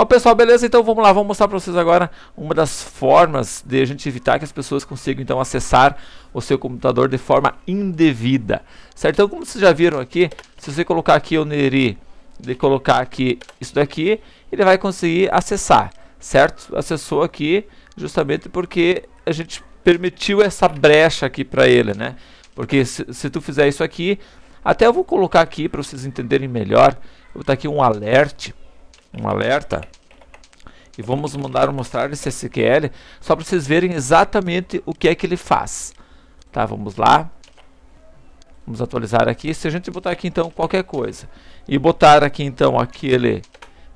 Ó pessoal, beleza? Então vamos lá, vamos mostrar para vocês agora uma das formas de a gente evitar que as pessoas consigam então acessar o seu computador de forma indevida, certo? Então como vocês já viram aqui, se você colocar aqui o Neri, de colocar aqui isso daqui, ele vai conseguir acessar, certo? Acessou aqui justamente porque a gente permitiu essa brecha aqui para ele, né? Porque se, se tu fizer isso aqui, até eu vou colocar aqui para vocês entenderem melhor, vou botar aqui um alerte um alerta e vamos mandar mostrar esse SQL só para vocês verem exatamente o que é que ele faz. Tá, vamos lá. Vamos atualizar aqui. Se a gente botar aqui então qualquer coisa e botar aqui então aquele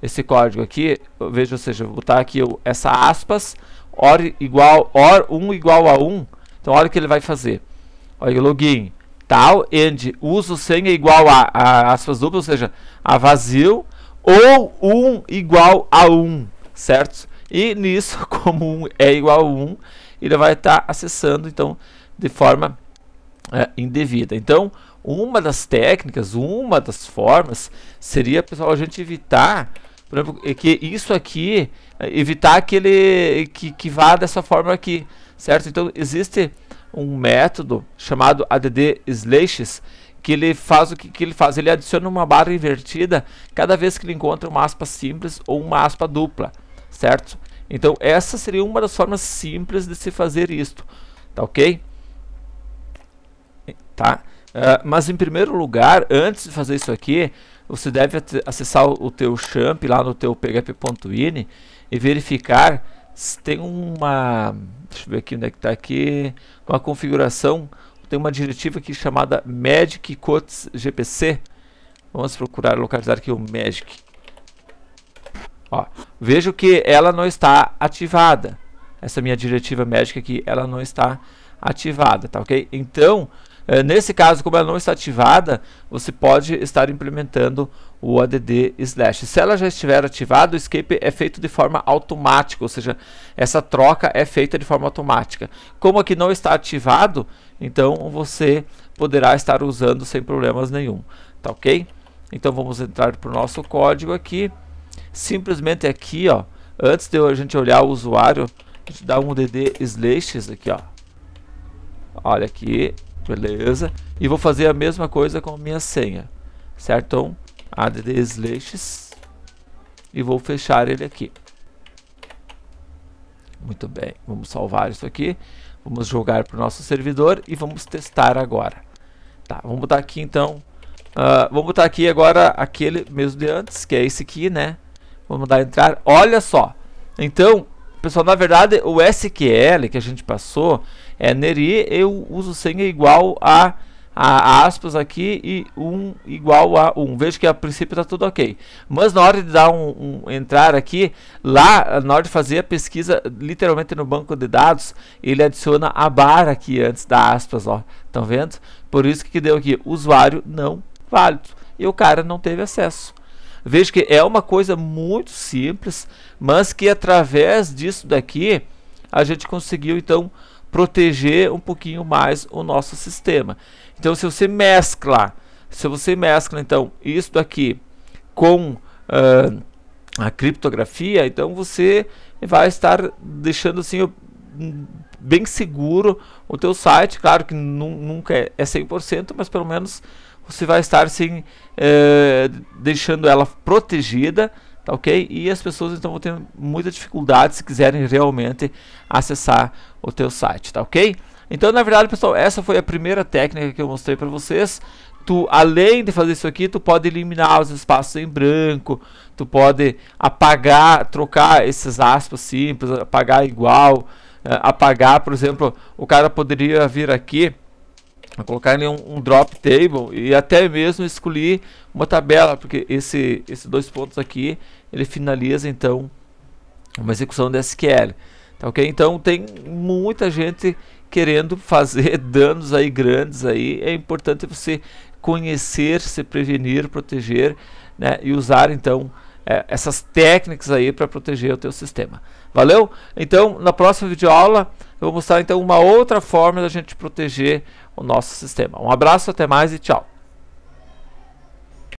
esse código aqui, veja, ou seja, vou botar aqui essa aspas or igual or 1 igual a 1. Então olha o que ele vai fazer. Olha login tal end uso senha igual a, a aspas duplas, ou seja, a vazio ou 1 igual a 1, certo? E nisso, como 1 é igual a 1, ele vai estar tá acessando então de forma é, indevida. Então, uma das técnicas, uma das formas seria, pessoal, a gente evitar, por exemplo, é que isso aqui, é, evitar que que, que vá dessa forma aqui, certo? Então, existe um método chamado ADD slashes que ele faz o que, que ele faz? Ele adiciona uma barra invertida cada vez que ele encontra uma aspa simples ou uma aspa dupla, certo? Então essa seria uma das formas simples de se fazer isto, tá ok? Tá? Uh, mas em primeiro lugar, antes de fazer isso aqui, você deve acessar o teu champ lá no teu php.in e verificar se tem uma, deixa eu ver aqui onde é que está aqui, uma configuração tem uma diretiva aqui chamada Magic Codes GPC. Vamos procurar localizar aqui o Magic. Ó, vejo que ela não está ativada. Essa minha diretiva Magic aqui, ela não está ativada, tá ok? Então, eh, nesse caso, como ela não está ativada, você pode estar implementando o add slash. Se ela já estiver ativada, o escape é feito de forma automática, ou seja, essa troca é feita de forma automática. Como aqui não está ativado, então você poderá estar usando sem problemas nenhum, tá ok? Então vamos entrar para o nosso código aqui, simplesmente aqui, ó, antes de a gente olhar o usuário, a gente dá um dd slash aqui, ó. Olha aqui, Beleza. E vou fazer a mesma coisa com a minha senha. Certo? Então, add slash e vou fechar ele aqui. Muito bem, vamos salvar isso aqui. Vamos jogar para o nosso servidor e vamos testar agora. Tá, vamos botar aqui então. Uh, vamos botar aqui agora aquele mesmo de antes, que é esse aqui, né? Vamos dar entrar. Olha só. Então, Pessoal, na verdade, o SQL que a gente passou é neri, eu uso senha igual a, a, aspas aqui e 1 um igual a 1. Um. Vejo que a princípio está tudo ok. Mas na hora de dar um, um, entrar aqui, lá na hora de fazer a pesquisa, literalmente no banco de dados, ele adiciona a barra aqui antes da aspas, ó. Estão vendo? Por isso que deu aqui, usuário não válido. E o cara não teve acesso. Veja que é uma coisa muito simples, mas que através disso daqui a gente conseguiu então proteger um pouquinho mais o nosso sistema. Então se você mescla, se você mescla então isso daqui com uh, a criptografia, então você vai estar deixando assim bem seguro o teu site, claro que nunca é 100%, é mas pelo menos você vai estar sim é, deixando ela protegida, tá ok? E as pessoas então vão ter muita dificuldade se quiserem realmente acessar o teu site, tá ok? Então, na verdade, pessoal, essa foi a primeira técnica que eu mostrei para vocês. Tu, além de fazer isso aqui, tu pode eliminar os espaços em branco, tu pode apagar, trocar esses aspas simples, apagar igual, é, apagar, por exemplo, o cara poderia vir aqui colocar em um, um, drop table e até mesmo escolher uma tabela, porque esse, esses dois pontos aqui, ele finaliza então uma execução da SQL. Tá ok? Então tem muita gente querendo fazer danos aí grandes aí, é importante você conhecer, se prevenir, proteger, né, e usar então é, essas técnicas aí para proteger o teu sistema. Valeu? Então, na próxima videoaula eu vou mostrar então uma outra forma da gente proteger o nosso sistema. Um abraço, até mais e tchau.